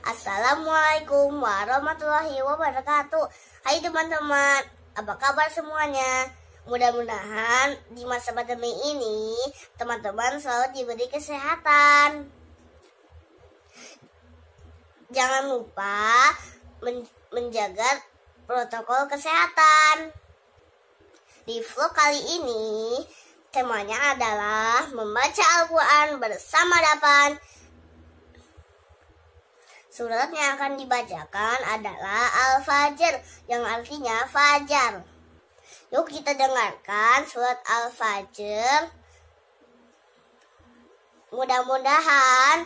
Assalamualaikum warahmatullahi wabarakatuh Hai teman-teman, apa kabar semuanya? Mudah-mudahan di masa pandemi ini teman-teman selalu diberi kesehatan Jangan lupa men menjaga protokol kesehatan Di vlog kali ini temanya adalah membaca Al-Quran bersama Dapan Surat yang akan dibacakan adalah Al-Fajr yang artinya fajar. Yuk kita dengarkan surat Al-Fajr. Mudah-mudahan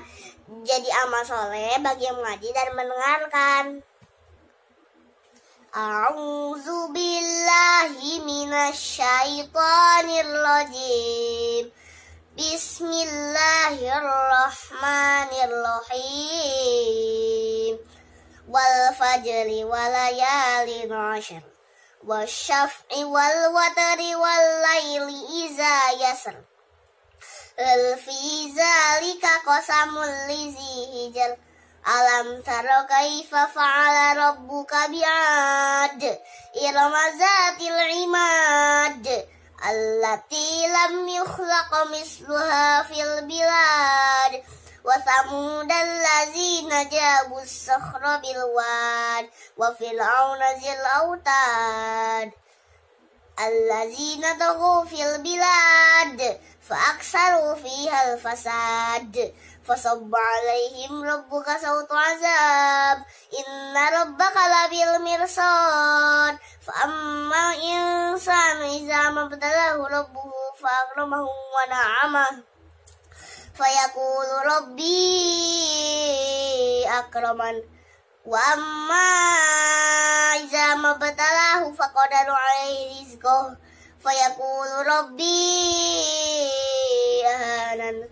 jadi amal soleh bagi yang mengaji dan mendengarkan. A'udzu billahi minasyaitonir rajim. Bismillahirrahmanirrahim wal fajri wal Yali nashr wasyafi wal watri wal laili iza yasr al fi zalika qasamul lizi hijal alam tara kaifa fa'ala rabbuka bi'ad irama zatil imad allati lam yukhlaq misluha fil bilad وثمود الذين جابوا الصخر بالواد وفرعون ذي الأوتاد الذين طغوا في البلاد فأكثروا فيها الفساد فصب عليهم ربك صوت عذاب إن ربك لبالمرصاد فأما الإنسان إذا ما ابتلاه ربه فأكرمه ونعمه fayakulu rabbi akraman wa amma iza mabatalahu faqadaru alaihi rizqo fayakulu rabbi ahanan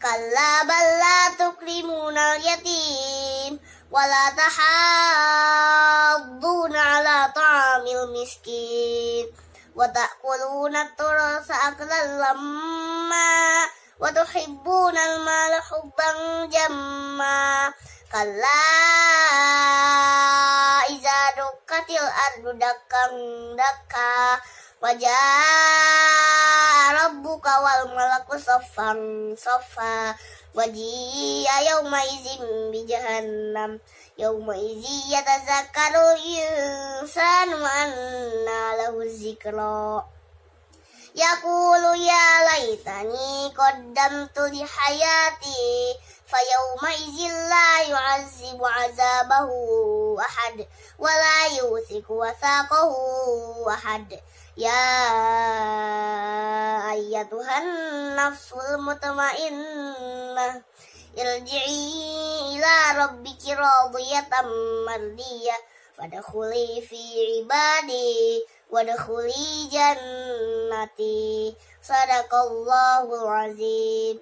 kalla balla tukrimun al yatim wala tahadun ala ta'amil miskin wa ta'kuluna turasa aklan lammah وتحبون المال حبا جما كلا إذا دكت الأرض دكا دكا وجاء ربك والملك صفا صفا وجيء يومئذ بجهنم يومئذ يتذكر الإنسان وأنى له الذكرى Yaqulu ya laitani qaddamtu li hayati fa yawma izil yu'azzibu 'azabahu ahad wa la yuthiqu wathaqahu ahad ya ayyatuhan nafsul mutmainnah irji'i ila rabbiki radiyatan mardiyah fadkhuli fi ibadi wadkhuli jannati sadaqallahul azim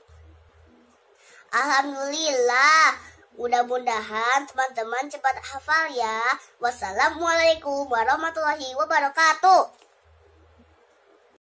Alhamdulillah mudah-mudahan teman-teman cepat hafal ya wassalamualaikum warahmatullahi wabarakatuh